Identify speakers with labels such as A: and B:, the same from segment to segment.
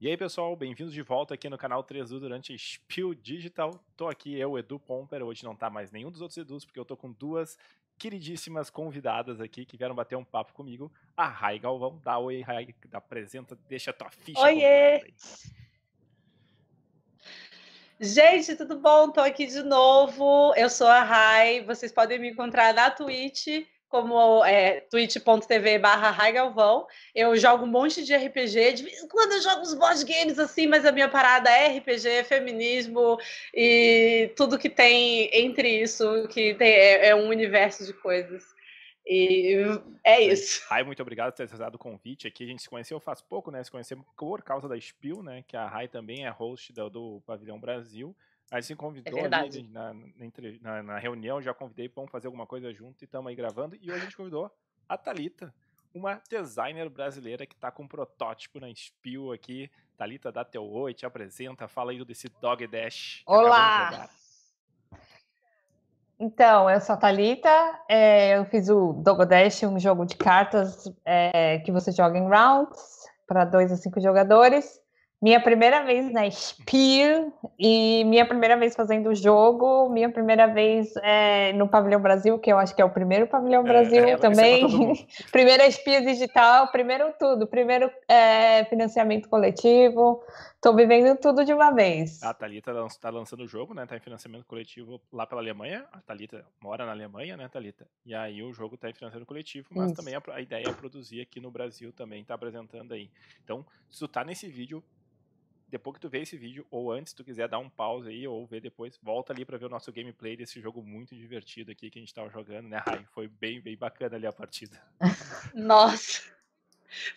A: E aí pessoal, bem-vindos de volta aqui no canal 3 u durante Spill Digital. Tô aqui eu, Edu Pomper, hoje não tá mais nenhum dos outros Edus, porque eu tô com duas queridíssimas convidadas aqui que vieram bater um papo comigo. A Rai Galvão, dá oi, Rai, da apresenta, deixa a tua ficha. Oiê!
B: Gente, tudo bom? Tô aqui de novo. Eu sou a Rai. Vocês podem me encontrar na Twitch como é, twitch.tv barra Eu jogo um monte de RPG, de vez em quando eu jogo uns board games assim, mas a minha parada é RPG, é feminismo e tudo que tem entre isso, que tem, é, é, um universo de coisas. E
A: é isso. Rai, muito obrigado por ter dado o convite aqui. A gente se conheceu faz pouco, né? Se conhecemos por causa da Spill, né? Que a Rai também é host do, do Pavilhão Brasil. Aí se convidou é na, na, na, reunião, já convidei, vamos fazer alguma coisa junto e estamos aí gravando. E hoje a gente convidou a Thalita, uma designer brasileira que está com um protótipo na Spill aqui. Thalita, dá teu oi, te apresenta, fala aí desse Dog Dash. Olá!
C: Então, eu sou a Thalita, é, eu fiz o Dog Dash, um jogo de cartas é, que você joga em rounds para dois a cinco jogadores minha primeira vez na Spiel e minha primeira vez fazendo o jogo, minha primeira vez é, no Pavilhão Brasil, que eu acho que é o primeiro Pavilhão é, Brasil é, é, também. primeira Spiel digital, primeiro tudo, primeiro é, financiamento coletivo. Estou vivendo tudo de uma vez.
A: A Thalita está lançando o jogo, né? Está em financiamento coletivo lá pela Alemanha. A Thalita mora na Alemanha, né, Thalita? E aí o jogo está em financiamento coletivo, mas Isso. também a, a, ideia é produzir aqui no Brasil também, está apresentando aí. Então, se tu tá nesse vídeo, depois que tu vê esse vídeo, ou antes, tu quiser dar um pause aí, ou ver depois, volta ali para ver o nosso gameplay desse jogo muito divertido aqui que a gente tava jogando, né, Rai? Foi bem, bem bacana ali a partida.
B: Nossa!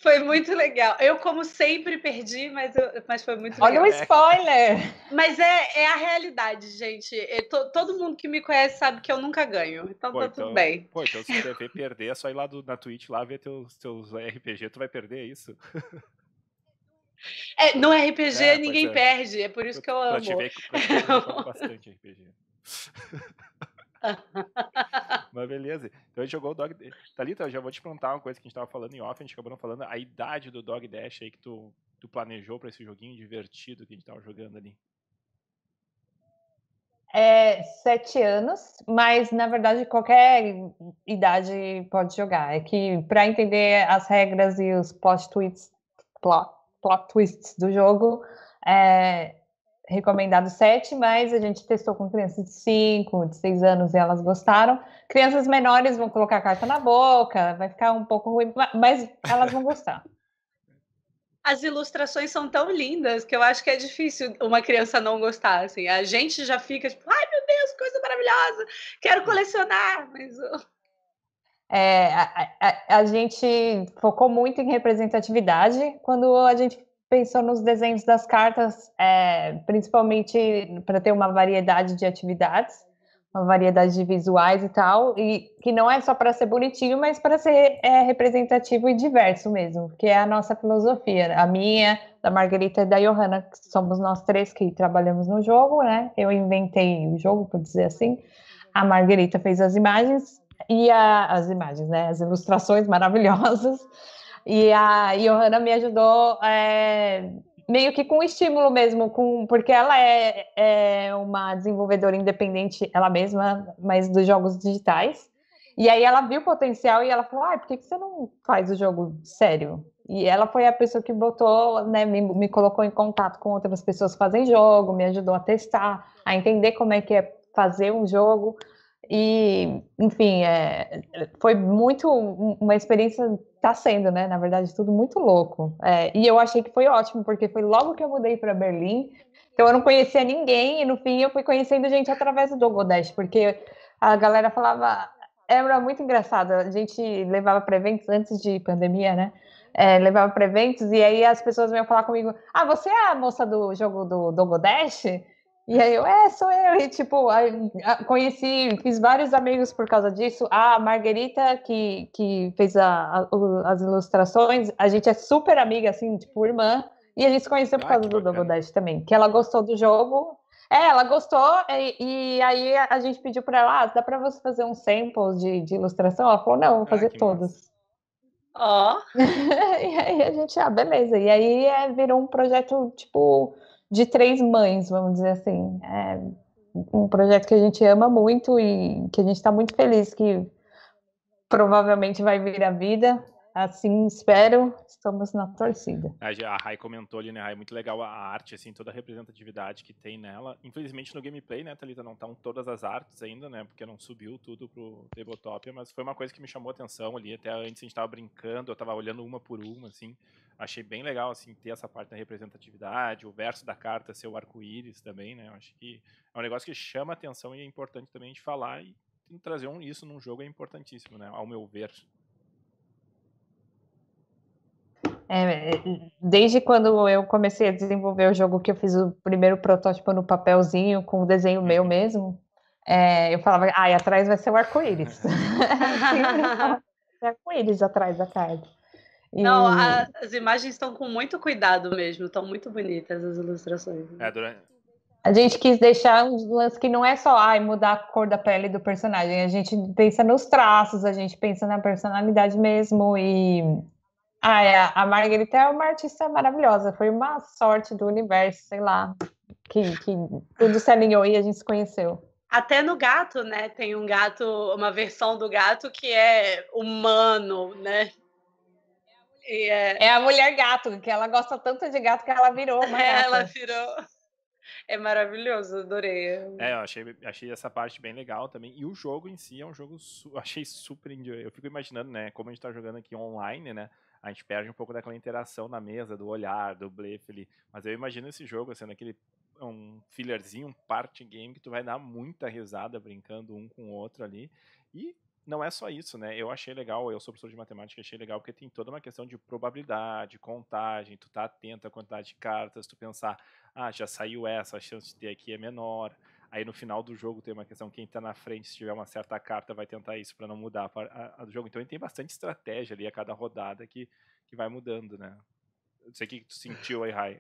B: Foi muito legal. Eu, como sempre, perdi, mas, eu, mas foi muito Olha legal. Olha um spoiler! Mas é, é a realidade, gente. É, todo mundo que me conhece sabe que eu nunca ganho. Então pô, tá então, tudo bem. Pô, então se tu
A: ver perder, é só ir lá do, na Twitch lá ver teus, teus RPG. Tu vai perder é isso?
B: É, no RPG é, ninguém é. perde, é por isso que eu amo. Pra te ver, pra eu
A: bastante RPG. Mas beleza. Então a gente jogou o Dog Dash. Thalita, eu já vou te perguntar uma coisa que a gente tava falando em off, a gente acabou não falando, a idade do Dog Dash aí que tu, tu planejou para esse joguinho divertido que a gente tava jogando ali.
C: É sete anos, mas na verdade qualquer idade pode jogar. É que para entender as regras e os post tweets, plot, plot twists do jogo. É, recomendado 7, mas a gente testou com crianças de 5, de 6 anos e elas gostaram. Crianças menores vão colocar a carta na boca, vai ficar um pouco ruim, mas elas vão gostar.
B: As ilustrações são tão lindas que eu acho que é difícil uma criança não gostar. Assim. A gente já fica tipo, ai meu Deus, coisa maravilhosa, quero colecionar, mas
C: é, a, a, a, gente focou muito em representatividade quando a gente pensou nos desenhos das cartas, é, principalmente para ter uma variedade de atividades, uma variedade de visuais e tal, e que não é só para ser bonitinho, mas para ser é, representativo e diverso mesmo, que é a nossa filosofia, a minha, da Margarita e da Johanna, que somos nós três que trabalhamos no jogo, né? Eu inventei o jogo, por dizer assim. A Margarita fez as imagens e a, as imagens, né? As ilustrações maravilhosas. E a Johanna me ajudou é, meio que com estímulo mesmo, com, porque ela é, é, uma desenvolvedora independente, ela mesma, mas dos jogos digitais. E aí ela viu o potencial e ela falou: ah, por que, que você não faz o jogo sério? E ela foi a pessoa que botou, né, me, me colocou em contato com outras pessoas que fazem jogo, me ajudou a testar, a entender como é que é fazer um jogo. E, enfim, é, foi muito uma experiência, tá sendo, né? Na verdade, tudo muito louco. É, e eu achei que foi ótimo, porque foi logo que eu mudei para Berlim. Então eu não conhecia ninguém, e no fim eu fui conhecendo gente através do Dogodash, porque a galera falava. Era muito engraçado, a gente levava para eventos antes de pandemia, né? É, levava para eventos, e aí as pessoas vinham falar comigo: Ah, você é a moça do jogo do Dogodash? E aí eu, é, sou eu. E tipo, conheci, fiz vários amigos por causa disso. A Marguerita, que, que fez a, a, as ilustrações, a gente é super amiga, assim, tipo, irmã. E a gente se conheceu por causa do Double Dash também. Que ela gostou do jogo. É, ela gostou. E, e aí a gente pediu para ela, ah, dá para você fazer um sample de, de ilustração? Ela falou, não, vou fazer ah, todos. Ó. Oh. e aí a gente, ah, beleza. E aí é, virou um projeto, tipo de três mães, vamos dizer assim. É um projeto que a gente ama muito e que a gente está muito feliz que provavelmente vai vir à vida. Assim, espero, estamos na torcida. É, a
A: Rai comentou ali, né, Rai? Muito legal a arte, assim, toda a representatividade que tem nela. Infelizmente no gameplay, né, Thalita, não estão tá todas as artes ainda, né? Porque não subiu tudo pro Tabletopia, mas foi uma coisa que me chamou a atenção ali. Até antes a gente tava brincando, eu tava olhando uma por uma, assim. Achei bem legal, assim, ter essa parte da representatividade, o verso da carta ser o arco-íris também, né? Eu acho que é um negócio que chama a atenção e é importante também a gente falar e trazer um, isso num jogo é importantíssimo, né? Ao meu ver.
C: É, desde quando eu comecei a desenvolver o jogo, que eu fiz o primeiro protótipo no papelzinho, com o desenho meu uhum. mesmo, é, eu falava, ai, ah, atrás vai ser o arco-íris. arco-íris atrás da carta. Não, a,
B: as imagens estão com muito cuidado mesmo, estão muito bonitas as ilustrações. Né? É, durante...
C: A gente quis deixar um lance que não é só ai, mudar a cor da pele do personagem, a gente pensa nos traços, a gente pensa na personalidade mesmo e ah, é. A Margarita é uma artista maravilhosa. Foi uma sorte do universo, sei lá, que, que tudo se alinhou e a gente se conheceu.
B: Até no gato, né? Tem um gato, uma versão do gato que é
C: humano, né?
B: É... é... a mulher gato,
C: que ela gosta tanto de gato que ela virou uma é, Ela virou.
B: É maravilhoso, adorei.
C: É, eu
A: achei, achei essa parte bem legal também. E o jogo em si é um jogo, su achei super. Eu fico imaginando, né? Como a gente tá jogando aqui online, né? A gente perde um pouco daquela interação na mesa, do olhar, do blefe ali. Mas eu imagino esse jogo sendo aquele um fillerzinho, um party game que tu vai dar muita risada brincando um com o outro ali. E não é só isso, né? Eu achei legal, eu sou professor de matemática, achei legal porque tem toda uma questão de probabilidade, contagem, tu tá atento à quantidade de cartas, tu pensar, ah, já saiu essa, a chance de ter aqui é menor. Aí no final do jogo tem uma questão, quem está na frente, se tiver uma certa carta, vai tentar isso para não mudar a, a, a, do jogo. Então ele tem bastante estratégia ali a cada rodada que, que vai mudando, né? Não sei o que tu sentiu aí, Rai.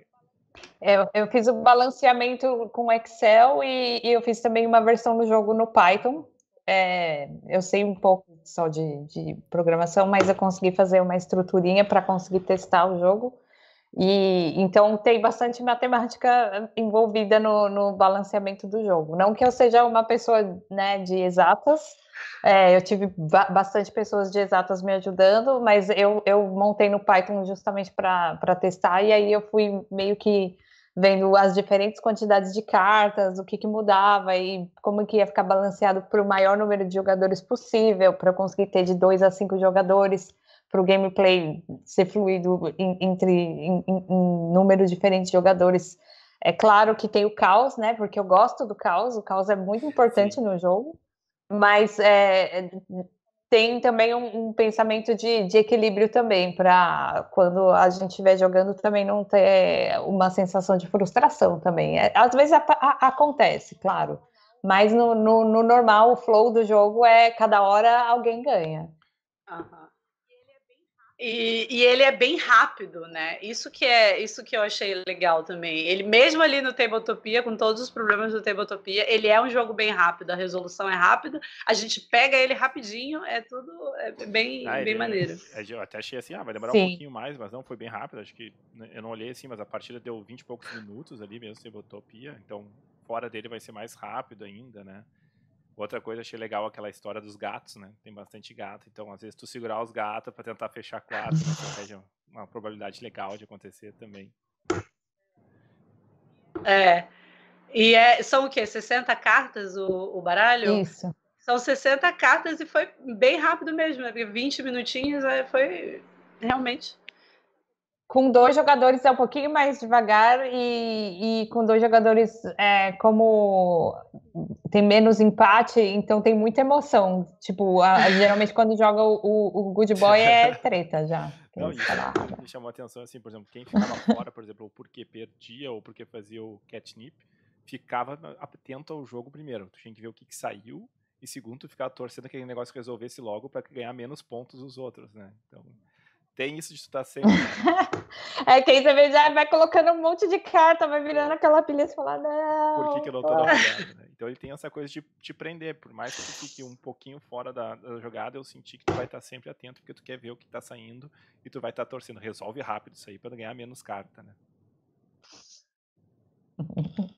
C: Eu, eu fiz o balanceamento com Excel e, e, eu fiz também uma versão do jogo no Python. É, eu sei um pouco só de, de programação, mas eu consegui fazer uma estruturinha para conseguir testar o jogo. E então tem bastante matemática envolvida no, no, balanceamento do jogo. Não que eu seja uma pessoa né, de exatas, é, eu tive ba bastante pessoas de exatas me ajudando, mas eu, eu montei no Python justamente para testar, e aí eu fui meio que vendo as diferentes quantidades de cartas, o que, que mudava e como que ia ficar balanceado para o maior número de jogadores possível, para eu conseguir ter de dois a cinco jogadores para o gameplay ser fluido em, entre em, em números diferentes de jogadores. É claro que tem o caos, né? Porque eu gosto do caos, o caos é muito importante Sim. no jogo, mas é, tem também um, um pensamento de, de, equilíbrio também, para quando a gente estiver jogando também não ter uma sensação de frustração também. É, às vezes a, a, acontece, claro. Mas no, no, no normal, o flow do jogo é cada hora alguém ganha. Uhum.
B: E, e, ele é bem rápido, né? Isso que é isso que eu achei legal também. Ele mesmo ali no Tabletopia, com todos os problemas do Tabletopia, ele é um jogo bem rápido, a resolução é rápida, a gente pega ele rapidinho, é tudo é bem, ah, bem é, maneiro.
A: É, eu até achei assim, ah, vai demorar Sim. um pouquinho mais, mas não, foi bem rápido, acho que né, eu não olhei assim, mas a partida deu 20 e poucos minutos ali mesmo, Tabletopia, então fora dele vai ser mais rápido ainda, né? Outra coisa, achei legal aquela história dos gatos, né? Tem bastante gato, então às vezes tu segurar os gatos para tentar fechar quatro, seja uma probabilidade legal de acontecer também.
B: É. E é, são o quê? 60 cartas o, o baralho? Isso. São 60 cartas e foi bem rápido mesmo, né? 20 minutinhos é, foi realmente
C: com dois jogadores é um pouquinho mais devagar e, e com dois jogadores é, como tem menos empate, então tem muita emoção. Tipo, a, geralmente quando joga o, o, Good Boy é treta já. Não,
A: me chamou a atenção, assim, por exemplo, quem ficava fora, por exemplo, ou porque perdia ou porque fazia o catnip, ficava atento ao jogo primeiro. Tu tinha que ver o que, que saiu e segundo, tu ficava torcendo que aquele negócio resolvesse logo para ganhar menos pontos os outros, né? Então... Tem isso de estar tá sempre.
C: é que aí você já vai colocando um monte de carta, vai virando é. aquela pilha e fala, não. Por que, que eu não tô dando Né?
A: Então ele tem essa coisa de te prender. Por mais que tu fique um pouquinho fora da, da, jogada, eu senti que tu vai estar tá sempre atento, porque tu quer ver o que tá saindo e tu vai estar tá torcendo. Resolve rápido isso aí para ganhar menos carta, né?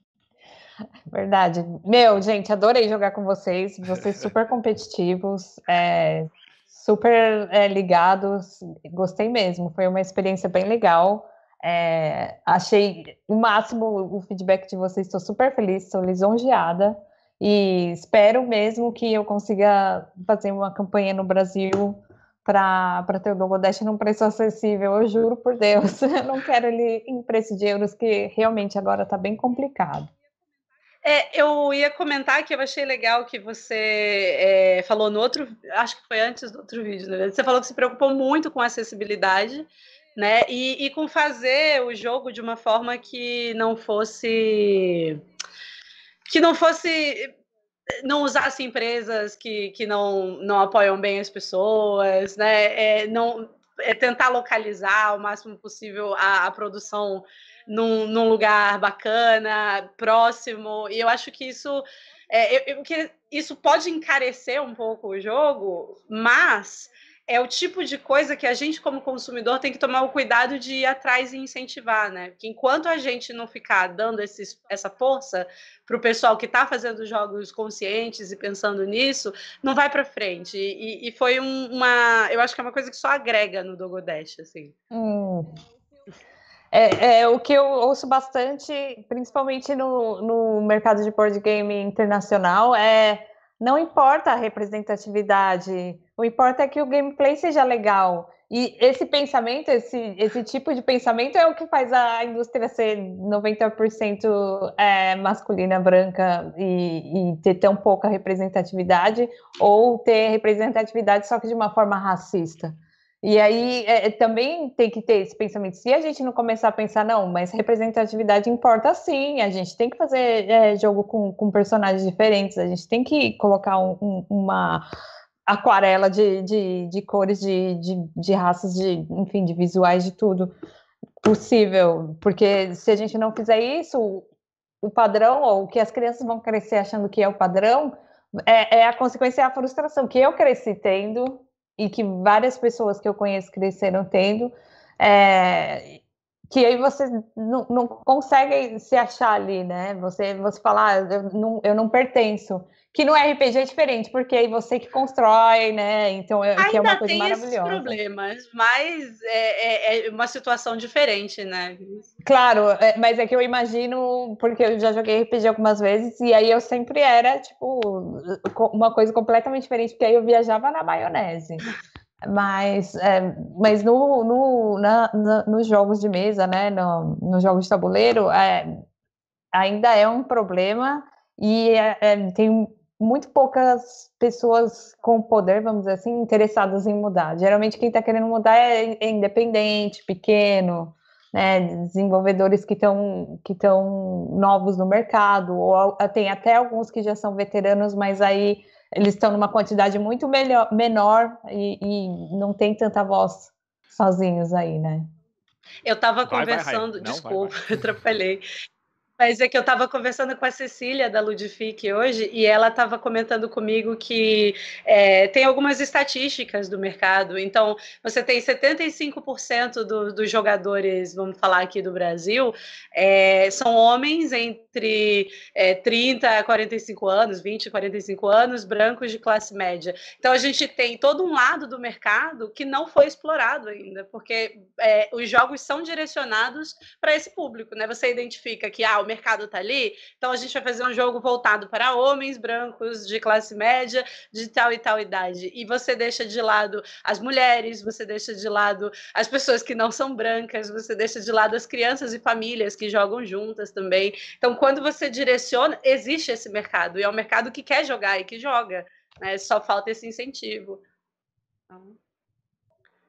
C: Verdade. Meu, gente, adorei jogar com vocês. Vocês super competitivos. É, super é, ligados, gostei mesmo, foi uma experiência bem legal. É, achei o máximo o feedback de vocês, estou super feliz, estou lisonjeada e espero mesmo que eu consiga fazer uma campanha no Brasil para ter o Domodesh num preço acessível, eu juro por Deus, eu não quero ele em preço de euros, que realmente agora está bem complicado.
B: É, eu ia comentar que eu achei legal que você é, falou no outro, acho que foi antes do outro vídeo, né? Você falou que se preocupou muito com acessibilidade, né? E, e com fazer o jogo de uma forma que não fosse. que não fosse. não usasse empresas que, que não, não apoiam bem as pessoas, né? É, não, é tentar localizar o máximo possível a, a produção num, num lugar bacana, próximo. E eu acho que isso é, eu, eu, que isso pode encarecer um pouco o jogo, mas é o tipo de coisa que a gente, como consumidor, tem que tomar o cuidado de ir atrás e incentivar, né? Porque enquanto a gente não ficar dando essa força para o pessoal que está fazendo jogos conscientes e pensando nisso, não vai para frente. E, e foi um, uma. Eu acho que é uma coisa que só agrega no Dogodash, assim.
C: Hum. É, é, o que eu ouço bastante, principalmente no, no mercado de board game internacional, é não importa a representatividade, o importa é que o gameplay seja legal. E esse pensamento, esse, esse tipo de pensamento é o que faz a indústria ser 90% é, masculina, branca e, e, ter tão pouca representatividade, ou ter representatividade só que de uma forma racista. E aí é, é, também tem que ter esse pensamento. Se a gente não começar a pensar, não, mas representatividade importa sim, a gente tem que fazer é, jogo com, com personagens diferentes, a gente tem que colocar um, um, uma aquarela de, de, de cores, de, de, de raças, de, enfim, de visuais, de tudo possível. Porque se a gente não fizer isso, o padrão, ou o que as crianças vão crescer achando que é o padrão, é, é a consequência é a frustração que eu cresci tendo e que várias pessoas que eu conheço cresceram tendo, é, que aí você não, não, consegue se achar ali, né? Você, você fala, ah, eu, não, eu não pertenço. Que no RPG é diferente, porque aí você que constrói, né? Então é, que é uma coisa tem maravilhosa. Esses
B: problemas, mas é, é, é, uma situação diferente, né?
C: Claro, é, mas é que eu imagino, porque eu já joguei RPG algumas vezes, e aí eu sempre era, tipo, uma coisa completamente diferente, porque aí eu viajava na maionese. Mas, é, mas no, no, na, na, nos jogos de mesa, né, nos jogos de tabuleiro, é, ainda é um problema e é, é tem muito poucas pessoas com poder, vamos dizer assim, interessadas em mudar. Geralmente quem está querendo mudar é independente, pequeno, né, desenvolvedores que estão que tão novos no mercado, ou ah, tem até alguns que já são veteranos, mas aí eles estão numa quantidade muito melhor, menor e, e não tem tanta voz sozinhos aí, né?
B: Eu estava conversando, vai, vai, vai. desculpa, atrapalhei. Mas é que eu estava conversando com a Cecília da Ludifique hoje e ela estava comentando comigo que é, tem algumas estatísticas do mercado. Então, você tem 75% do, dos jogadores, vamos falar aqui do Brasil, é, são homens entre é, 30 a 45 anos, 20 a 45 anos, brancos de classe média. Então, a gente tem todo um lado do mercado que não foi explorado ainda, porque é, os jogos são direcionados para esse público. Né? Você identifica que ah, o mercado tá ali, então a gente vai fazer um jogo voltado para homens brancos de classe média, de tal e tal idade. E você deixa de lado as mulheres, você deixa de lado as pessoas que não são brancas, você deixa de lado as crianças e famílias que jogam juntas também. Então, quando você direciona, existe esse mercado, e é um mercado que quer jogar e que joga. Né? Só falta esse incentivo. Então...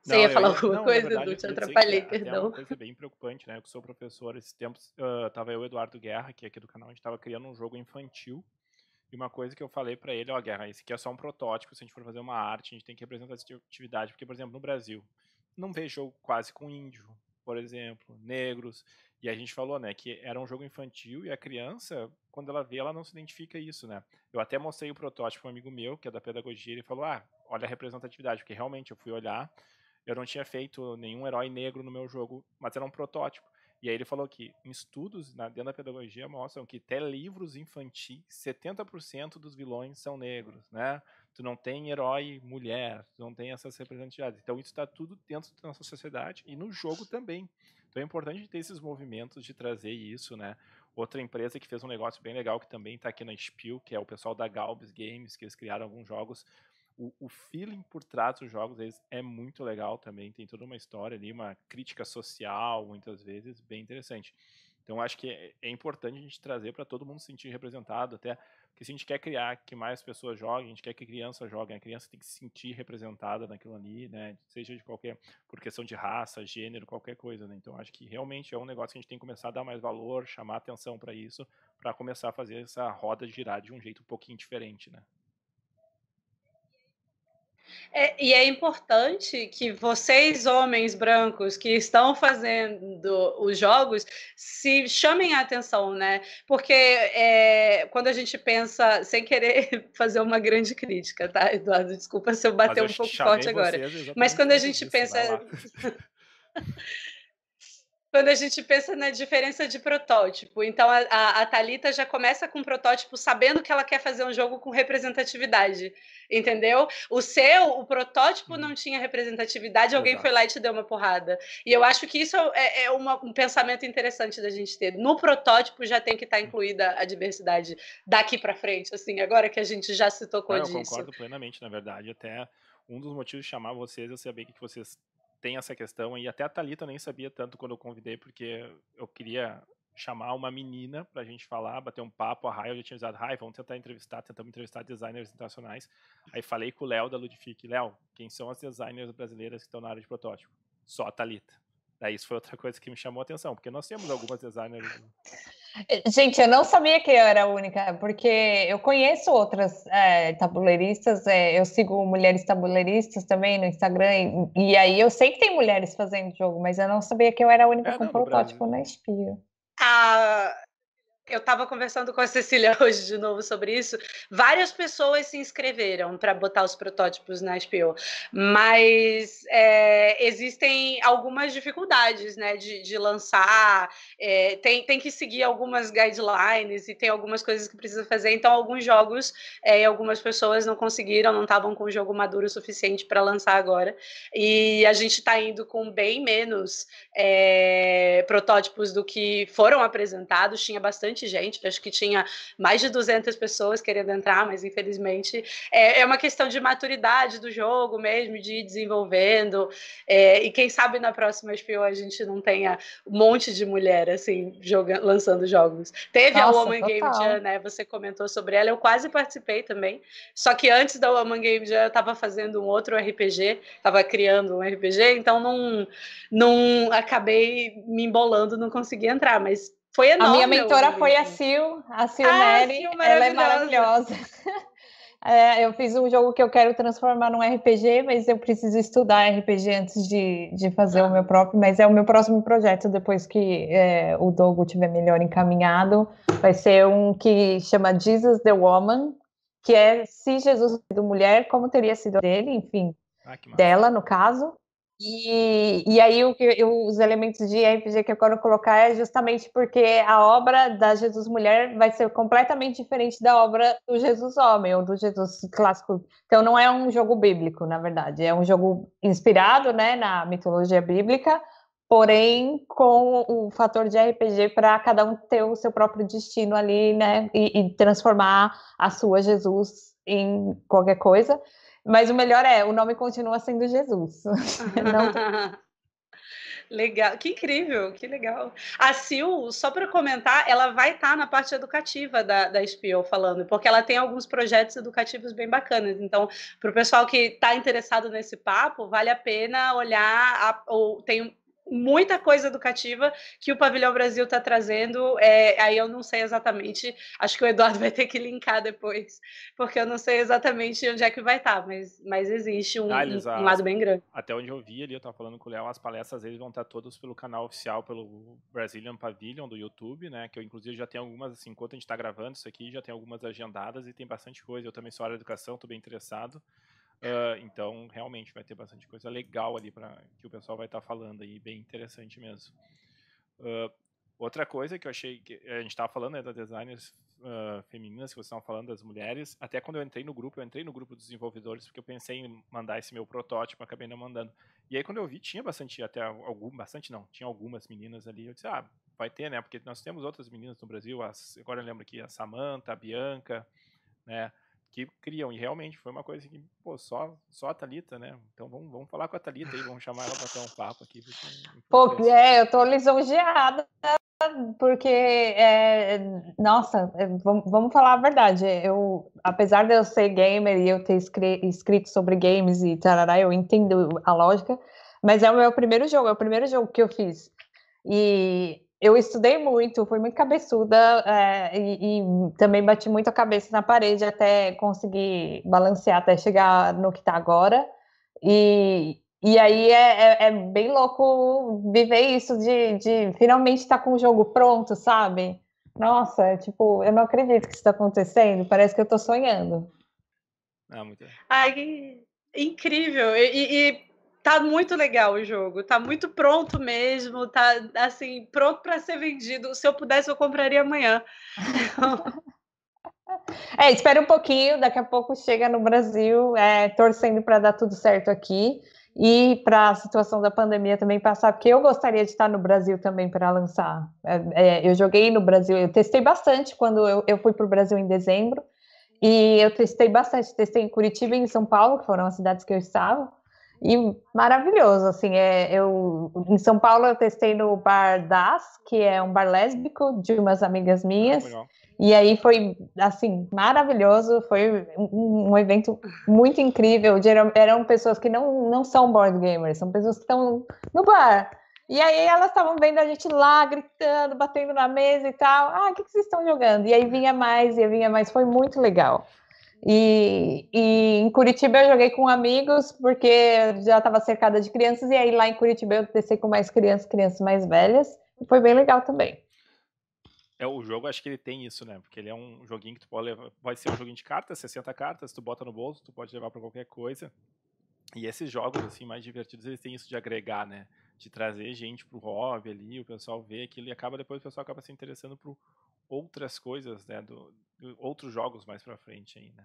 B: Você não, ia falar alguma coisa, verdade, Edu? Te atrapalhei, que, é perdão. É uma
A: coisa bem preocupante, né? Eu que sou professor, esses tempos uh, eu, Eduardo Guerra, que aqui do canal, a gente estava criando um jogo infantil. E uma coisa que eu falei para ele, ó, Guerra, esse aqui é só um protótipo, se a gente for fazer uma arte, a gente tem que representar essa atividade. Porque, por exemplo, no Brasil, não vê jogo quase com índio, por exemplo, negros. E a gente falou, né, que era um jogo infantil e a criança, quando ela vê, ela não se identifica isso, né? Eu até mostrei o protótipo para um amigo meu, que é da pedagogia, ele falou: "Ah, olha a representatividade", porque realmente eu fui olhar eu não tinha feito nenhum herói negro no meu jogo, mas era um protótipo. E aí ele falou que estudos na, dentro da pedagogia mostram que até livros infantis, 70% dos vilões são negros, né? Tu não tem herói mulher, tu não tem essas representatividades. Então isso está tudo dentro da nossa sociedade e no jogo também. Então é importante ter esses movimentos de trazer isso, né? Outra empresa que fez um negócio bem legal que também está aqui na Spiel, que é o pessoal da Galbs Games, que eles criaram alguns jogos o, o feeling por trás dos jogos deles é muito legal também. Tem toda uma história ali, uma crítica social, muitas vezes, bem interessante. Então, acho que é, é importante a gente trazer para todo mundo se sentir representado, até porque se a gente quer criar que mais pessoas joguem, a gente quer que criança jogue, a criança tem que se sentir representada naquilo ali, né? Seja de qualquer, por questão de raça, gênero, qualquer coisa, né? Então acho que realmente é um negócio que a gente tem que começar a dar mais valor, chamar atenção para isso, para começar a fazer essa roda girar de um jeito um pouquinho diferente, né?
B: É, e é importante que vocês, homens brancos que estão fazendo os jogos, se chamem a atenção, né? Porque é, quando a gente pensa, sem querer fazer uma grande crítica, tá, Eduardo? Desculpa se eu bater eu um pouco forte agora. Mas quando a gente pensa. quando a gente pensa na diferença de protótipo. Então, a, a, a Thalita já começa com um protótipo sabendo que ela quer fazer um jogo com representatividade, entendeu? O seu, o protótipo uhum. não tinha representatividade, alguém Exato. foi lá e te deu uma porrada. E eu acho que isso é, é uma, um pensamento interessante da gente ter. No protótipo já tem que estar tá uhum. incluída a diversidade daqui para frente, assim, agora que a gente já se tocou não, disso. Eu concordo
A: plenamente, na verdade, até um dos motivos de chamar vocês, eu sabia que vocês tem essa questão e até a Talita eu nem sabia tanto quando eu convidei porque eu queria chamar uma menina para a gente falar, bater um papo, a Rai, eu já tinha usado Rai, vamos tentar entrevistar, tentamos entrevistar designers internacionais. Aí falei com o Léo da Ludifique, Léo, quem são as designers brasileiras que estão na área de protótipo? Só a Talita isso foi outra coisa que me chamou a atenção, porque nós temos algumas designers.
C: Gente, eu não sabia que eu era a única, porque eu conheço outras é, tabuleiristas, é, eu sigo mulheres tabuleiristas também no Instagram, e, e, aí eu sei que tem mulheres fazendo jogo, mas eu não sabia que eu era a única é, com não, protótipo na Espia.
B: Ah, eu estava conversando com a Cecília hoje de novo sobre isso. Várias pessoas se inscreveram para botar os protótipos na SPO, mas é, existem algumas dificuldades né, de, de lançar, é, tem, tem que seguir algumas guidelines e tem algumas coisas que precisa fazer. Então, alguns jogos é, algumas pessoas não conseguiram, não estavam com o jogo maduro o suficiente para lançar agora. E a gente está indo com bem menos é, protótipos do que foram apresentados, tinha bastante bastante gente, acho que tinha mais de 200 pessoas querendo entrar, mas infelizmente é, é uma questão de maturidade do jogo mesmo, de ir desenvolvendo, é, e quem sabe na próxima SPO a gente não tenha um monte de mulher, assim, jogando, lançando jogos. Teve Nossa, a Woman total. Game Jam, né, você comentou sobre ela, eu quase participei também, só que antes da Woman Game Jam eu estava fazendo um outro RPG, estava criando um RPG, então não, não acabei me embolando, não consegui
C: entrar, mas foi enorme. A minha mentora foi a Sil, a Sil ah, Neri. Sil, ela é maravilhosa. É, eu fiz um jogo que eu quero transformar num RPG, mas eu preciso estudar RPG antes de, de fazer ah. o meu ah. próprio. Mas é o meu próximo projeto, depois que é, o Dogo tiver melhor encaminhado. Vai ser um que chama Jesus the Woman, que é se Jesus é sido mulher, como teria sido dele, enfim, ah, dela no caso. E, e aí o que eu, os elementos de RPG que eu quero colocar é justamente porque a obra da Jesus Mulher vai ser completamente diferente da obra do Jesus Homem ou do Jesus clássico. Então não é um jogo bíblico, na verdade, é um jogo inspirado, né, na mitologia bíblica, porém com o fator de RPG para cada um ter o seu próprio destino ali, né, e, e transformar a sua Jesus em qualquer coisa. Mas o melhor é, o nome continua sendo Jesus. Não...
B: Legal, que incrível, que legal. A Sil, só para comentar, ela vai estar tá na parte educativa da, da SPIO falando, porque ela tem alguns projetos educativos bem bacanas. Então, para o pessoal que está interessado nesse papo, vale a pena olhar. A, ou tem muita coisa educativa que o Pavilhão Brasil está trazendo. É, aí eu não sei exatamente, acho que o Eduardo vai ter que linkar depois, porque eu não sei exatamente onde é que vai estar, tá, mas, mas existe um, ah, um lado bem grande.
A: Até onde eu vi ali, eu estava falando com o Léo, as palestras eles vão estar tá todas pelo canal oficial, pelo Brazilian Pavilion do YouTube, né? Que eu inclusive já tenho algumas, assim, enquanto a gente está gravando isso aqui, já tem algumas agendadas e tem bastante coisa. Eu também sou área de educação, estou bem interessado então, realmente vai ter bastante coisa legal ali para que o pessoal vai estar tá falando aí, bem interessante mesmo. Uh, outra coisa que eu achei que eh, a gente estava falando é das designers uh, femininas, que vocês estavam falando das mulheres. Até quando eu entrei no grupo, eu entrei no grupo dos desenvolvedores porque eu pensei em mandar esse meu protótipo, acabei não mandando. E aí quando eu vi, tinha bastante, até algum, bastante não, tinha algumas meninas ali. Eu disse, ah, vai ter, né? Porque nós temos outras meninas no Brasil. As, agora eu lembro aqui a Samantha, a Bianca, né? que criam. E realmente foi uma coisa assim que, pô, só, só a Thalita, né? Então vamos, vamos falar com a Thalita aí, vamos chamar ela para ter um papo aqui. Porque... Pô,
C: é, eu tô lisonjeada, porque, é, nossa, é, vamos, vamos falar a verdade. Eu, apesar de eu ser gamer e eu ter escrito sobre games e tarará, eu entendo a lógica, mas é o meu primeiro jogo, é o primeiro jogo que eu fiz. E eu estudei muito, fui muito cabeçuda é, e, e, também bati muito a cabeça na parede até conseguir balancear, até chegar no que está agora. E, e aí é, é, é, bem louco viver isso de, de finalmente estar tá com o jogo pronto, sabe? Nossa, é, tipo, eu não acredito que isso está acontecendo, parece que eu estou sonhando.
B: Ah, muito... Ai, incrível! E, e tá muito legal o jogo, tá muito pronto mesmo, tá assim, pronto para ser vendido. Se eu pudesse, eu compraria amanhã.
C: é, espera um pouquinho, daqui a pouco chega no Brasil, é, torcendo para dar tudo certo aqui e para a situação da pandemia também passar, porque eu gostaria de estar no Brasil também para lançar. É, é, eu joguei no Brasil, eu testei bastante quando eu, eu fui para o Brasil em dezembro, e eu testei bastante, testei em Curitiba e em São Paulo, que foram as cidades que eu estava. E maravilhoso, assim, é, eu em São Paulo eu testei no bar Das, que é um bar lésbico de umas amigas ah, minhas. Ah, e aí foi assim, maravilhoso, foi um, um evento muito incrível. eram pessoas que não, não são board gamers, são pessoas que estão no bar. E aí elas estavam vendo a gente lá, gritando, batendo na mesa e tal. Ah, o que, que vocês estão jogando? E aí vinha mais, e vinha mais, foi muito legal. E, e, em Curitiba eu joguei com amigos, porque já estava cercada de crianças, e aí lá em Curitiba eu testei com mais crianças, crianças mais velhas, e foi bem legal também.
A: É, o jogo acho que ele tem isso, né? Porque ele é um joguinho que tu pode levar. pode ser um joguinho de cartas, 60 cartas, tu bota no bolso, tu pode levar para qualquer coisa. E esses jogos, assim, mais divertidos, eles têm isso de agregar, né? De trazer gente pro hobby ali, o pessoal vê aquilo e acaba depois o pessoal acaba se interessando por outras coisas, né? Do, outros jogos mais para frente ainda.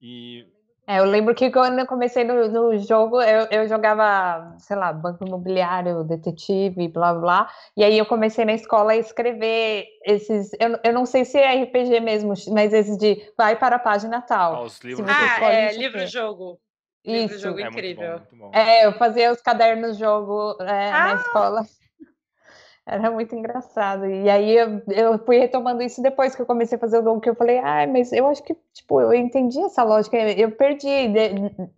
A: E
C: é, eu lembro que quando eu comecei no, no jogo, eu, eu, jogava, sei lá, banco imobiliário, detetive, blá blá. E aí eu comecei na escola a escrever esses. Eu, eu não sei se é RPG mesmo, mas esses de vai para a página tal. Ah, os livros ah é,
B: livro-jogo.
C: Isso. Livro-jogo é,
B: incrível. Muito bom,
C: muito bom. É, eu fazia os cadernos-jogo é, ah! na escola. Era muito engraçado. E aí eu, eu, fui retomando isso depois que eu comecei a fazer o Dom, que eu falei, ai, ah, mas eu acho que, tipo, eu entendi essa lógica, eu perdi de,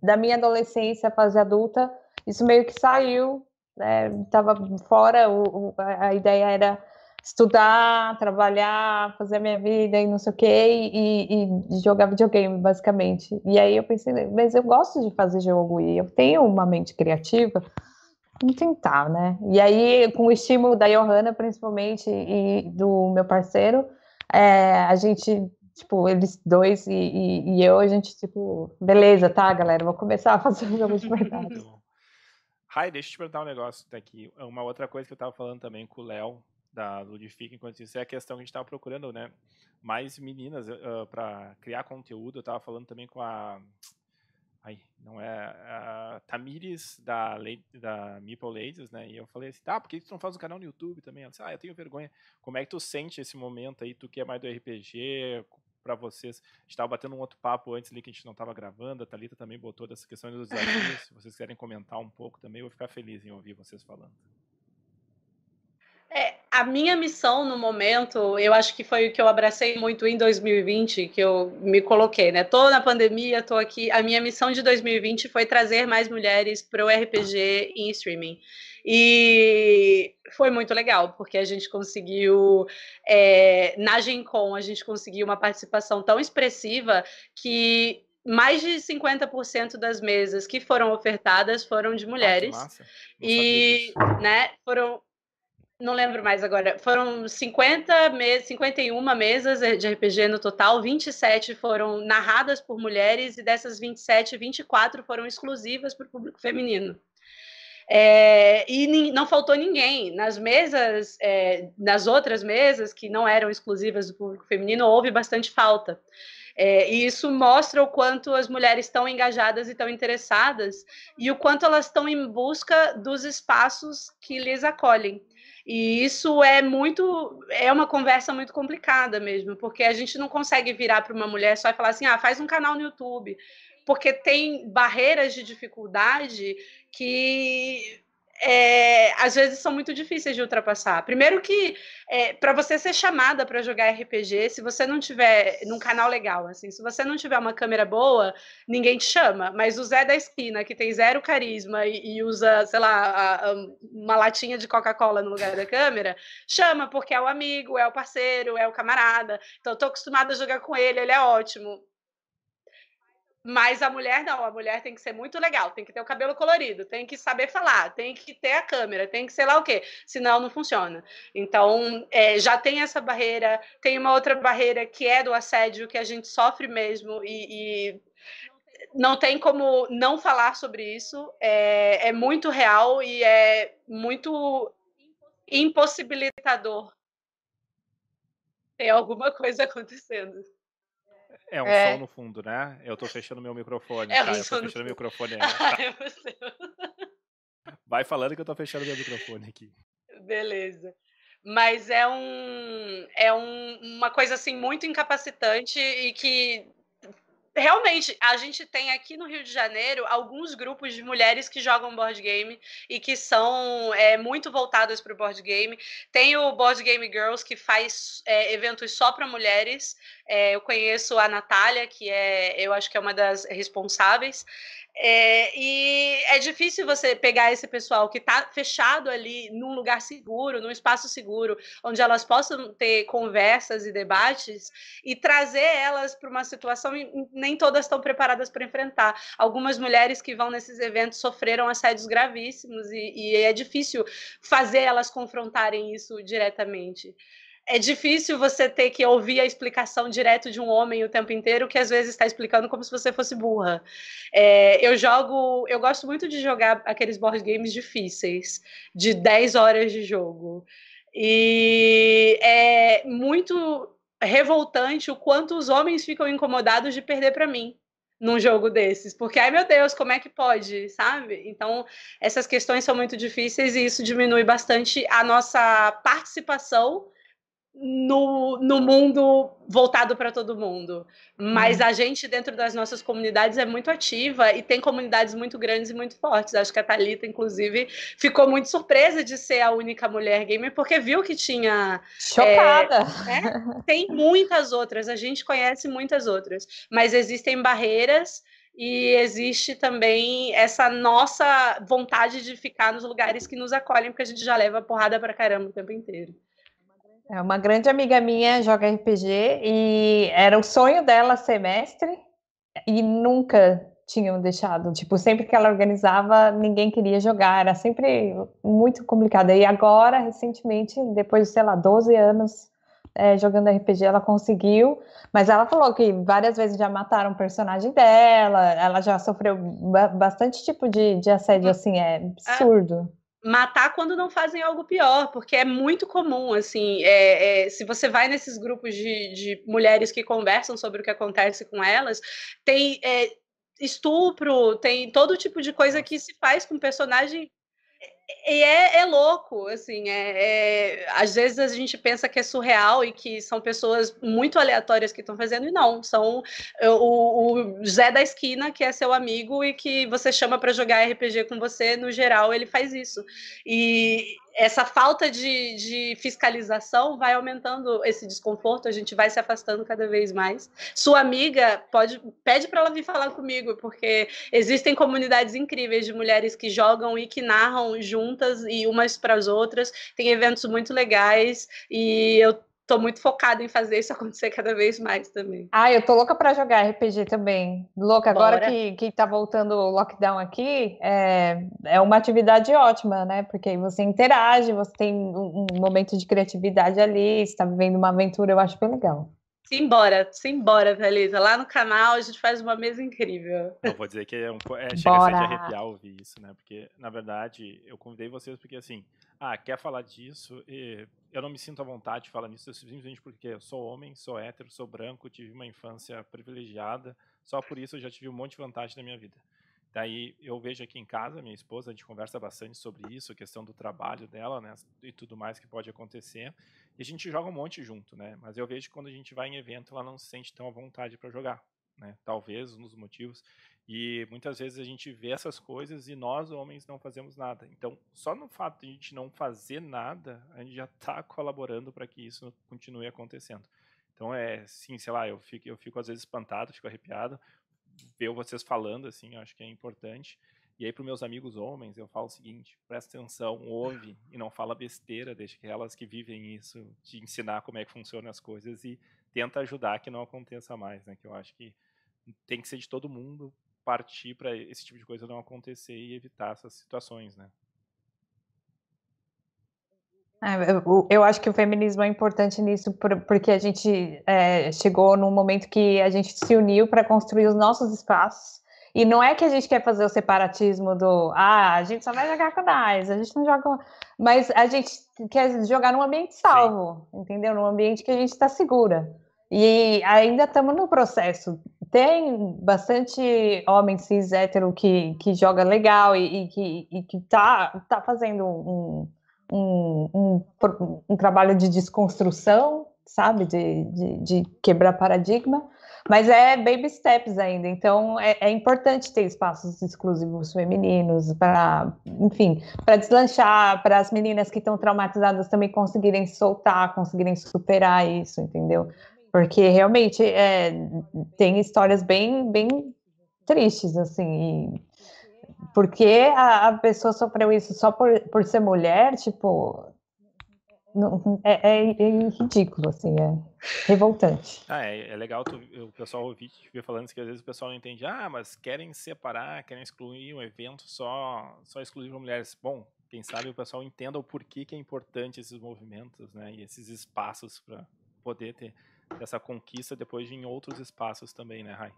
C: da minha adolescência à fase adulta, isso meio que saiu, né? Tava fora, o, o, a ideia era estudar, trabalhar, fazer a minha vida e não sei o que, e, e jogar videogame, basicamente. E aí eu pensei, mas eu gosto de fazer jogo e eu tenho uma mente criativa, Vamos tentar, né? E aí, com o estímulo da Johanna, principalmente, e do meu parceiro, é, a gente, tipo, eles dois e, e, e, eu, a gente, tipo, beleza, tá, galera? Vou começar a fazer o jogo de tá verdade.
A: Rai, deixa eu te perguntar um negócio daqui. Tá é uma outra coisa que eu tava falando também com o Léo, da Ludifica, enquanto isso é a questão que a gente tava procurando, né? Mais meninas uh, eh, para criar conteúdo. Eu tava falando também com a Ai, não é. A ah, Tamires da, da Meeple Ladies, né? E eu falei assim, tá, por que tu não faz um canal no YouTube também? Ela disse, ah, eu tenho vergonha. Como é que tu sente esse momento aí, tu que é mais do RPG, para vocês. A gente tava batendo um outro papo antes ali que a gente não tava gravando. A Thalita também botou dessa questão dos desafios. Se vocês quiserem comentar um pouco também, eu vou ficar feliz em ouvir vocês falando
B: a minha missão no momento, eu acho que foi o que eu abracei muito em 2020, que eu me coloquei, né? Tô na pandemia, tô aqui. A minha missão de 2020 foi trazer mais mulheres para o RPG em streaming. E foi muito legal, porque a gente conseguiu, é, na Gencom, a gente conseguiu uma participação tão expressiva que mais de 50% das mesas que foram ofertadas foram de ah, mulheres. Ah, e né, foram não lembro mais agora. Foram 50 mesas, 51 mesas de RPG no total, 27 foram narradas por mulheres e dessas 27, 24 foram exclusivas para o público feminino. É, e não faltou ninguém. Nas mesas, é, nas outras mesas que não eram exclusivas do público feminino, houve bastante falta. É, e isso mostra o quanto as mulheres estão engajadas e estão interessadas e o quanto elas estão em busca dos espaços que lhes acolhem. E isso é muito, é uma conversa muito complicada mesmo, porque a gente não consegue virar para uma mulher só e falar assim, ah, faz um canal no YouTube, porque tem barreiras de dificuldade que é, às vezes são muito difíceis de ultrapassar. Primeiro que é, para você ser chamada para jogar RPG, se você não tiver num canal legal, assim, se você não tiver uma câmera boa, ninguém te chama. Mas o Zé da esquina que tem zero carisma e, e usa, sei lá, a, a, uma latinha de Coca-Cola no lugar da câmera, chama porque é o amigo, é o parceiro, é o camarada. Então estou acostumada a jogar com ele, ele é ótimo mas a mulher não, a mulher tem que ser muito legal, tem que ter o cabelo colorido, tem que saber falar, tem que ter a câmera, tem que sei lá o quê, senão não funciona. Então, é, já tem essa barreira, tem uma outra barreira que é do assédio, que a gente sofre mesmo e, e não tem como não falar sobre isso, é, é muito real e é muito impossibilitador ter alguma coisa acontecendo.
A: É um é. som no fundo, né? Eu tô fechando meu microfone, é tá? um Eu tô fechando fundo. microfone. Tá. Ai, Vai falando que eu tô fechando meu microfone aqui.
B: Beleza. Mas é um é um, uma coisa assim muito incapacitante e que realmente, a gente tem aqui no Rio de Janeiro alguns grupos de mulheres que jogam board game e que são é, muito voltadas para o board game. Tem o Board Game Girls, que faz é, eventos só para mulheres. É, eu conheço a Natália, que é, eu acho que é uma das responsáveis. É, e é difícil você pegar esse pessoal que está fechado ali num lugar seguro, num espaço seguro, onde elas possam ter conversas e debates e trazer elas para uma situação que nem todas estão preparadas para enfrentar. Algumas mulheres que vão nesses eventos sofreram assédios gravíssimos e, e é difícil fazer elas confrontarem isso diretamente é difícil você ter que ouvir a explicação direto de um homem o tempo inteiro, que às vezes está explicando como se você fosse burra. É, eu jogo, eu gosto muito de jogar aqueles board games difíceis, de 10 horas de jogo. E é muito revoltante o quanto os homens ficam incomodados de perder para mim num jogo desses, porque ai meu Deus, como é que pode, sabe? Então, essas questões são muito difíceis e isso diminui bastante a nossa participação no, no mundo voltado para todo mundo. Mas hum. a gente, dentro das nossas comunidades, é muito ativa e tem comunidades muito grandes e muito fortes. Acho que a Thalita, inclusive, ficou muito surpresa de ser a única mulher gamer, porque viu que tinha. Chocada! É, né? Tem muitas outras, a gente conhece muitas outras. Mas existem barreiras e existe também essa nossa vontade de ficar nos lugares que nos acolhem, porque a gente já leva porrada para caramba o tempo inteiro.
C: É uma grande amiga minha joga RPG e era o sonho dela ser mestre e nunca tinham deixado. Tipo, sempre que ela organizava, ninguém queria jogar, era sempre muito complicado. E agora, recentemente, depois de, sei lá, 12 anos é, jogando RPG, ela conseguiu. Mas ela falou que várias vezes já mataram o personagem dela, ela já sofreu bastante tipo de, de assédio, ah, assim, é ah, absurdo
B: matar quando não fazem algo pior, porque é muito comum, assim, é, é, se você vai nesses grupos de, de, mulheres que conversam sobre o que acontece com elas, tem é, estupro, tem todo tipo de coisa que se faz com personagem e é, é louco, assim, é, é, às vezes a gente pensa que é surreal e que são pessoas muito aleatórias que estão fazendo, e não, são é, o, o Zé da esquina, que é seu amigo e que você chama para jogar RPG com você, no geral ele faz isso. E, essa falta de, de, fiscalização vai aumentando esse desconforto, a gente vai se afastando cada vez mais. Sua amiga pode pede para ela vir falar comigo, porque existem comunidades incríveis de mulheres que jogam e que narram juntas e umas para as outras. Tem eventos muito legais e eu tô muito focada em fazer isso acontecer cada vez mais também.
C: Ah, eu tô louca para jogar RPG também. Louca, agora que, que tá voltando o lockdown aqui, é, é uma atividade ótima, né? Porque você interage, você tem um, um momento de criatividade ali, você tá vivendo uma aventura, eu acho bem legal.
B: Simbora, simbora, Thalita. Lá no canal a gente faz uma mesa incrível. Eu vou dizer que é um, é, chega Bora. a ser de arrepiar
A: ouvir isso, né? Porque, na verdade, eu convidei vocês porque, assim, ah, quer falar disso? E eu não me sinto à vontade de falar nisso, simplesmente porque eu sou homem, sou hétero, sou branco, tive uma infância privilegiada, só por isso eu já tive um monte de vantagem na minha vida. Daí eu vejo aqui em casa, minha esposa, a gente conversa bastante sobre isso, a questão do trabalho dela, né? E tudo mais que pode acontecer. E a gente joga um monte junto, né? Mas eu vejo que quando a gente vai em evento, ela não se sente tão à vontade para jogar, né? Talvez um dos motivos. E muitas vezes a gente vê essas coisas e nós, homens, não fazemos nada. Então, só no fato de a gente não fazer nada, a gente já está colaborando para que isso continue acontecendo. Então, é, sim, sei lá, eu fico, eu fico às vezes espantado, fico arrepiado, ver vocês falando, assim, acho que é importante. E aí, para meus amigos homens, eu falo o seguinte: presta atenção, ouve e não fala besteira, deixa que elas que vivem isso te ensinar como é que funcionam as coisas e tenta ajudar que não aconteça mais, né? Que eu acho que tem que ser de todo mundo partir para esse tipo de coisa não acontecer e evitar essas situações, né?
C: É, é, eu acho que o feminismo é importante nisso porque a gente é, chegou num momento que a gente se uniu para construir os nossos espaços e não é que a gente quer fazer o separatismo do ah, a gente só vai jogar com DAIs, a gente não joga. Mas a gente quer jogar num ambiente salvo, Sim. entendeu? Num ambiente que a gente está segura. E ainda estamos no processo. Tem bastante homem cis hétero que, que joga legal e, e que, está que tá, tá fazendo um, um, um, um trabalho de desconstrução, sabe? De, de, de quebrar paradigma. Mas é baby steps ainda, então é, é importante ter espaços exclusivos femininos para, enfim, para deslanchar, para as meninas que estão traumatizadas também conseguirem soltar, conseguirem superar isso, entendeu? Porque realmente é, tem histórias bem, bem tristes, assim, porque a, a pessoa sofreu isso só por, por ser mulher, tipo, é, é, é, ridículo, assim, é revoltante.
A: Ah, é, é legal tu, o pessoal ouvir ver falando isso, que às vezes o pessoal não entende, ah, mas querem separar, querem excluir um evento só, só exclusivo para mulheres. Bom, quem sabe o pessoal entenda o porquê que é importante esses movimentos, né, e esses espaços para poder ter essa conquista depois em outros espaços também, né, Rai?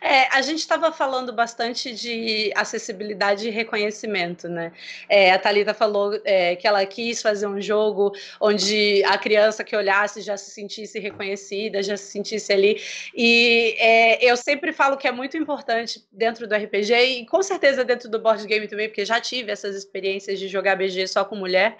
B: É, a gente estava falando bastante de acessibilidade e reconhecimento, né? É, a Talita falou é, que ela quis fazer um jogo onde a criança que olhasse já se sentisse reconhecida, já se sentisse ali. E é, eu sempre falo que é muito importante dentro do RPG e com certeza dentro do board game também, porque já tive essas experiências de jogar BG só com mulher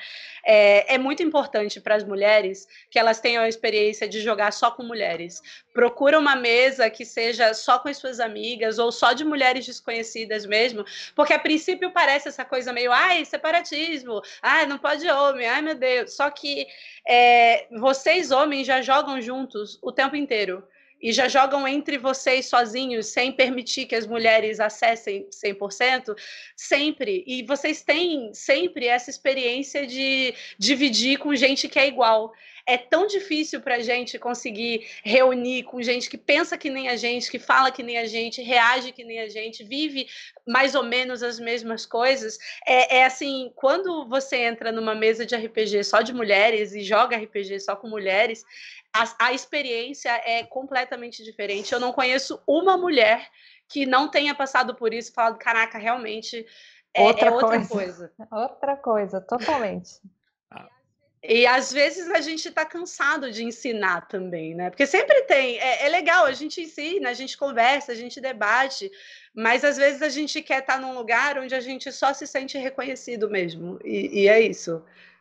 B: é, é muito importante para as mulheres que elas tenham a experiência de jogar só com mulheres. Procura uma mesa que seja só com as suas amigas ou só de mulheres desconhecidas mesmo, porque a princípio parece essa coisa meio, ai, separatismo, ai, não pode homem, ai meu Deus. Só que é, vocês, homens, já jogam juntos o tempo inteiro e já jogam entre vocês sozinhos, sem permitir que as mulheres acessem 100%, sempre. E vocês têm sempre essa experiência de dividir com gente que é igual. É tão difícil para a gente conseguir reunir com gente que pensa que nem a gente, que fala que nem a gente, reage que nem a gente, vive mais ou menos as mesmas coisas. É, é assim, quando você entra numa mesa de RPG só de mulheres e joga RPG só com mulheres, a, a experiência é completamente diferente. Eu não conheço uma mulher que não tenha passado por isso e falado, caraca, realmente
C: é, é outra, é outra coisa. coisa. Outra coisa, totalmente.
B: E às vezes a gente está cansado de ensinar também, né? Porque sempre tem. É, é, legal, a gente ensina, a gente conversa, a gente debate, mas às vezes a gente quer estar tá num lugar onde a gente só se sente reconhecido mesmo.
C: E, e é isso.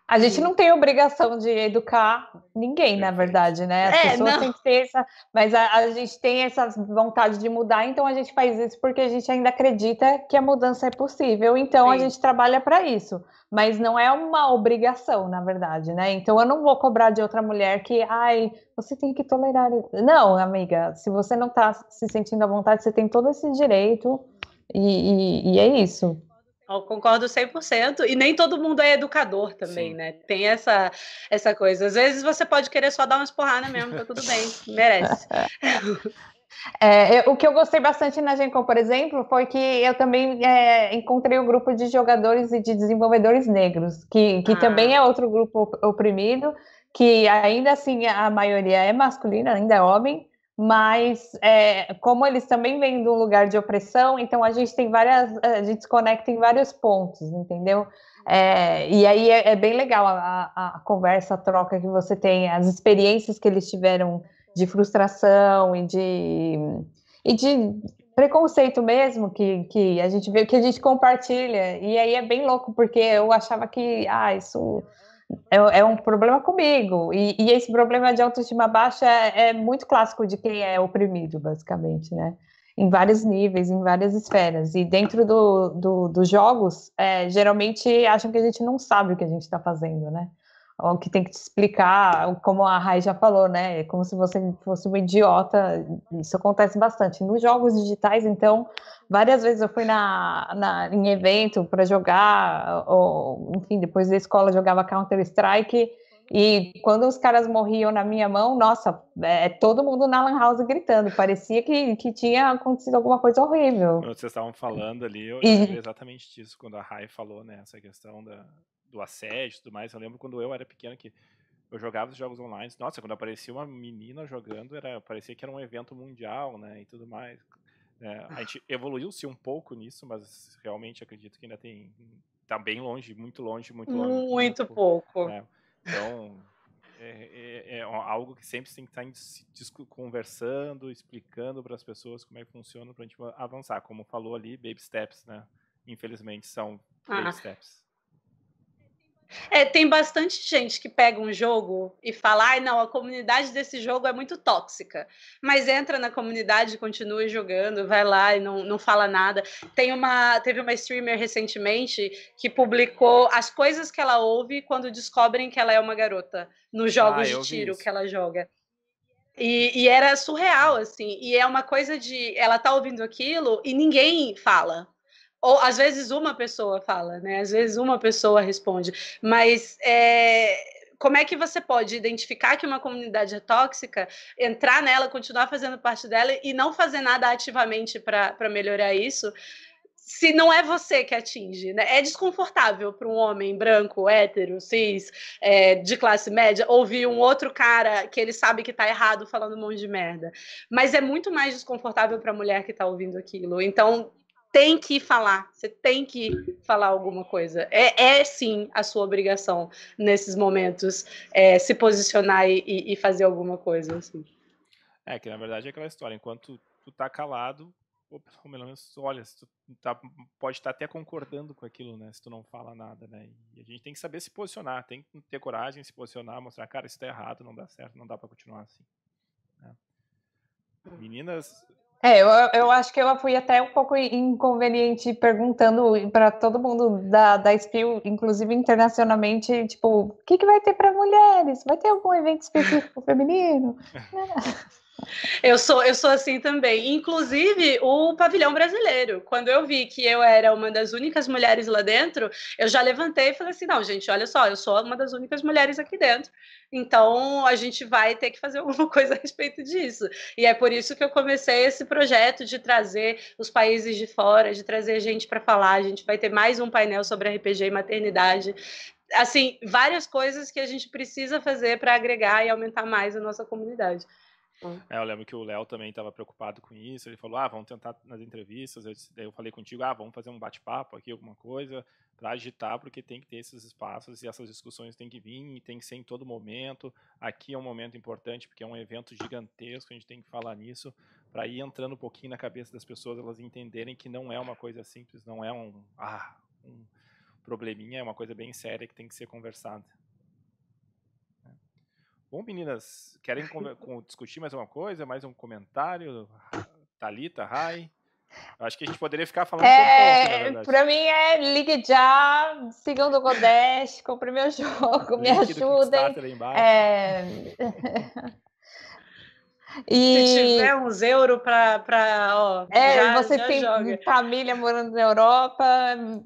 C: A gente não tem obrigação de educar ninguém, na verdade, né? As é, pessoas não. têm que ter essa. Mas a, a, gente tem essa vontade de mudar, então a gente faz isso porque a gente ainda acredita que a mudança é possível. Então Sim. a gente trabalha para isso. Mas não é uma obrigação, na verdade, né? Então eu não vou cobrar de outra mulher que, ai, você tem que tolerar. Não, amiga, se você não está se sentindo à vontade, você tem todo esse direito. e, e, e é isso.
B: Eu concordo 100%, e nem todo mundo é educador também, Sim. né? Tem essa, essa coisa. Às vezes você pode querer só dar umas porradas mesmo, tá tudo bem,
C: merece. É, eu, o que eu gostei bastante na Gencom, por exemplo, foi que eu também é, encontrei um grupo de jogadores e de desenvolvedores negros, que, que ah. também é outro grupo oprimido, que ainda assim a maioria é masculina, ainda é homem, mas é, como eles também vêm de um lugar de opressão, então a gente tem várias, a gente se conecta em vários pontos, entendeu? É, e aí é, é bem legal a, a, a, conversa, a troca que você tem, as experiências que eles tiveram de frustração e de, e de preconceito mesmo que, que a gente vê, que a gente compartilha. E aí é bem louco, porque eu achava que ah, isso é, é um problema comigo. E, e, esse problema de autoestima baixa é, é muito clássico de quem é oprimido, basicamente, né? Em vários níveis, em várias esferas. E dentro do, do dos jogos, é, geralmente acham que a gente não sabe o que a gente está fazendo, né? Ou que tem que te explicar, como a Rai já falou, né? É como se você fosse um idiota. Isso acontece bastante. Nos jogos digitais, então, várias vezes eu fui na, na em evento para jogar, ou enfim, depois da escola jogava Counter Strike. E quando os caras morriam na minha mão, nossa, é, é todo mundo na Lan House gritando. Parecia que, que tinha acontecido alguma coisa horrível. Vocês estavam
A: falando ali, eu e... exatamente disso, quando a Rai falou, né, essa questão da, do assédio e tudo mais. Eu lembro quando eu era pequeno que eu jogava os jogos online. Nossa, quando aparecia uma menina jogando, era, parecia que era um evento mundial, né, e tudo mais. É, a gente evoluiu-se um pouco nisso, mas realmente acredito que ainda tem. Está bem longe, muito longe, muito longe. Muito
C: pouco. Né?
A: Então, é, é, é, algo que sempre tem que tá estar conversando, explicando para as pessoas como é que funciona para a gente avançar. Como falou ali, baby steps, né? Infelizmente são baby ah, steps.
B: É, tem bastante gente que pega um jogo e fala, ah, não, a comunidade desse jogo é muito tóxica. Mas entra na comunidade, continua jogando, vai lá e não, não fala nada. Tem uma, teve uma streamer recentemente que publicou as coisas que ela ouve quando descobrem que ela é uma garota nos jogos ah, de tiro que ela joga. E, e era surreal, assim. E é uma coisa de. Ela tá ouvindo aquilo e ninguém fala ou às vezes uma pessoa fala, né? Às vezes uma pessoa responde, mas é, como é que você pode identificar que uma comunidade é tóxica, entrar nela, continuar fazendo parte dela e não fazer nada ativamente para melhorar isso? Se não é você que atinge, né? É desconfortável para um homem branco, hétero, cis, é, de classe média, ouvir um outro cara que ele sabe que está errado falando um monte de merda. Mas é muito mais desconfortável para a mulher que está ouvindo aquilo. Então, tem que falar, você tem que falar alguma coisa. É, é sim a sua obrigação nesses momentos é, se posicionar e, e, fazer alguma coisa. Assim.
A: É que na verdade é aquela história, enquanto tu tá calado, ou pelo menos olha, tu tá, pode estar tá até concordando com aquilo, né? Se tu não fala nada, né? E a gente tem que saber se posicionar, tem que ter coragem se posicionar, mostrar, cara, isso tá errado, não dá certo, não dá para continuar assim. Né? Hum. Meninas,
C: é, eu, eu acho que eu fui até um pouco inconveniente perguntando para todo mundo da, da SPIL, inclusive internacionalmente, tipo, o que, que vai ter para mulheres? Vai ter algum evento específico feminino?
B: Eu sou, eu sou assim também. Inclusive, o pavilhão brasileiro. Quando eu vi que eu era uma das únicas mulheres lá dentro, eu já levantei e falei assim: não, gente, olha só, eu sou uma das únicas mulheres aqui dentro. Então, a gente vai ter que fazer alguma coisa a respeito disso. E é por isso que eu comecei esse projeto de trazer os países de fora, de trazer gente para falar. A gente vai ter mais um painel sobre RPG e maternidade assim, várias coisas que a gente precisa fazer para agregar e aumentar mais a nossa comunidade.
A: Hum. É, eu lembro que o Léo também estava preocupado com isso. Ele falou: ah, vamos tentar nas entrevistas. Eu, daí eu falei contigo: ah, vamos fazer um bate-papo aqui, alguma coisa, para agitar, porque tem que ter esses espaços e essas discussões têm que vir, e tem que ser em todo momento. Aqui é um momento importante, porque é um evento gigantesco, a gente tem que falar nisso, para ir entrando um pouquinho na cabeça das pessoas, elas entenderem que não é uma coisa simples, não é um. Ah, um probleminha, é uma coisa bem séria que tem que ser conversada bom, meninas? Querem discutir mais uma coisa? Mais um comentário? Talita, Rai? Acho que a gente poderia ficar falando é, Para
C: mim é ligue já, sigam do Godest, compre meu jogo, me ajudem. É... E... Se tiver uns euro para. É, já, você já tem joga. família morando na Europa,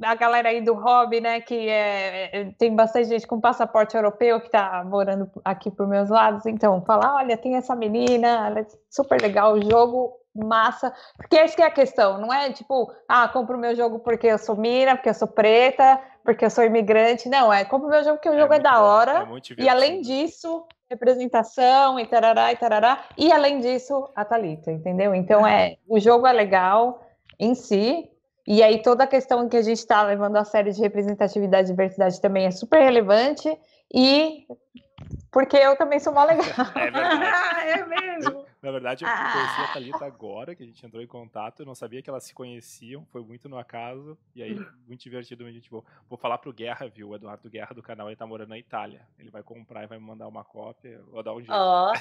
C: a galera aí do hobby, né? Que é, é tem bastante gente com passaporte europeu que está morando aqui para meus lados. Então, falar: olha, tem essa menina, ela é super legal, o jogo massa, porque essa é que é a questão, não é tipo, ah, compro o meu jogo porque eu sou mina, porque eu sou preta, porque eu sou imigrante, não, é compro o meu jogo porque o é jogo é, da hora, é e além disso, representação e tarará e tarará. E além disso, a Thalita, entendeu? Então é o jogo é legal em si. E aí toda a questão que a gente está levando a sério de representatividade e diversidade também é super relevante. E porque eu também sou mó legal. É
B: verdade. é mesmo.
A: Na verdade, eu ah. conheci a Thalita agora, que a gente entrou em contato. Eu não sabia que elas se conheciam, foi muito no acaso. E aí, hum. muito divertido, a gente vou, vou falar pro Guerra, viu? O Eduardo Guerra do canal, ele tá morando na Itália. Ele vai comprar e vai me mandar uma cópia. Vou dar um jeito. Oh.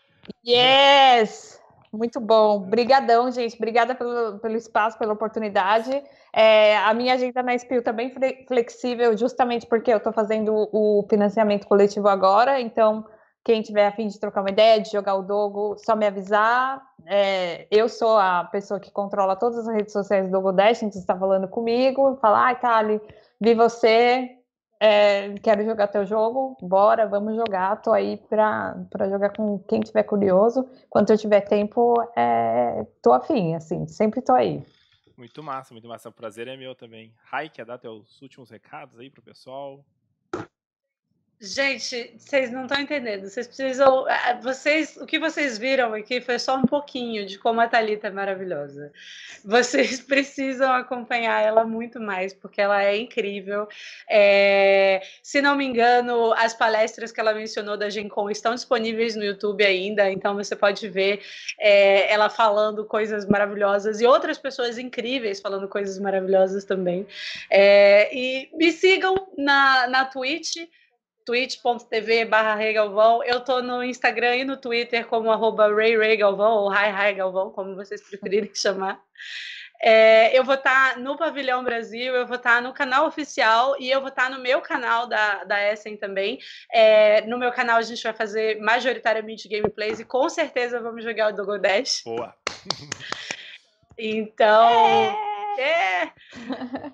C: yes! Muito bom. É. Brigadão, gente. Obrigada pelo, pelo espaço, pela oportunidade. É, a minha agenda na SPIL está bem flexível, justamente porque eu estou fazendo o financiamento coletivo agora, então quem tiver a fim de trocar uma ideia, de jogar o Dogo, só me avisar. É, eu sou a pessoa que controla todas as redes sociais do Dogo Dash, então você está falando comigo, falar, ai, ah, Thali, vi você, é, quero jogar teu jogo, bora, vamos jogar, tô aí para jogar com quem tiver curioso. Quando eu tiver tempo, é, tô afim, assim, sempre tô aí.
A: Muito massa, muito massa. O prazer é meu também. Rai, quer dar teus últimos recados aí pro pessoal?
B: Gente, vocês não estão entendendo. Vocês precisam. Vocês, o que vocês viram aqui foi só um pouquinho de como a Thalita é maravilhosa. Vocês precisam acompanhar ela muito mais, porque ela é incrível. É, se não me engano, as palestras que ela mencionou da Gencom estão disponíveis no YouTube ainda, então você pode ver é, ela falando coisas maravilhosas e outras pessoas incríveis falando coisas maravilhosas também. É, e me sigam na, na Twitch twitch.tv barra eu tô no Instagram e no Twitter como arroba rayregalvão ou hihigalvão, como vocês preferirem chamar. É, eu vou estar tá no Pavilhão Brasil, eu vou estar tá no canal oficial e eu vou estar tá no meu canal da, da Essen também. É, no meu canal a gente vai fazer majoritariamente gameplays e com certeza vamos jogar o Dogodash. Boa! Então... É. É.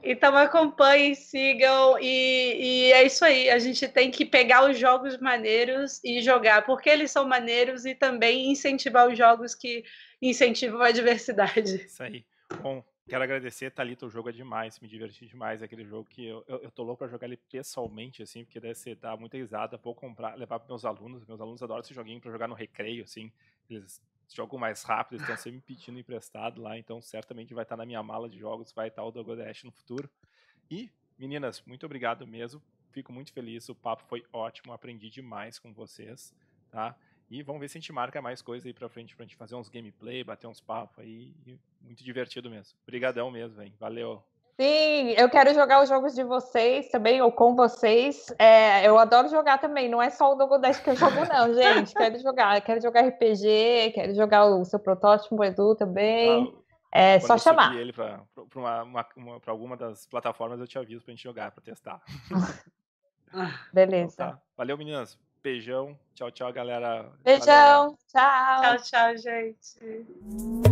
B: Então acompanhem, sigam e, e, é isso aí. A gente tem que pegar os jogos maneiros e jogar, porque eles são maneiros e também incentivar os jogos que incentivam a diversidade. Isso aí.
A: Bom, quero agradecer, Thalita, o jogo é demais, me diverti demais, é aquele jogo que eu, eu, eu tô louco pra jogar ele pessoalmente, assim, porque deve ser, dar muita risada, vou comprar, levar pros meus alunos, meus alunos adoram esse joguinho pra jogar no recreio, assim, eles jogo mais rápido, estão sempre me pedindo emprestado lá, então certamente vai estar na minha mala de jogos, vai estar o Dogodash no futuro. E, meninas, muito obrigado mesmo. Fico muito feliz, o papo foi ótimo, aprendi demais com vocês, tá? E vamos ver se a gente marca mais coisa aí pra frente, pra gente fazer uns gameplay, bater uns papos aí. Muito divertido mesmo. Obrigadão mesmo, hein? Valeu.
C: Sim, eu quero jogar os jogos de vocês também, ou com vocês. É, eu adoro jogar também, não é só o Dogodash que eu jogo, não, gente. Quero jogar, quero jogar RPG, quero jogar o seu protótipo, Edu, também. Ah, é só chamar.
A: ele para alguma das plataformas, eu te aviso para a gente jogar, para testar.
C: Beleza. Então, tá.
A: Valeu, meninas. Beijão. Tchau, tchau, galera.
C: Beijão.
B: Valeu. Tchau. Tchau, tchau, gente.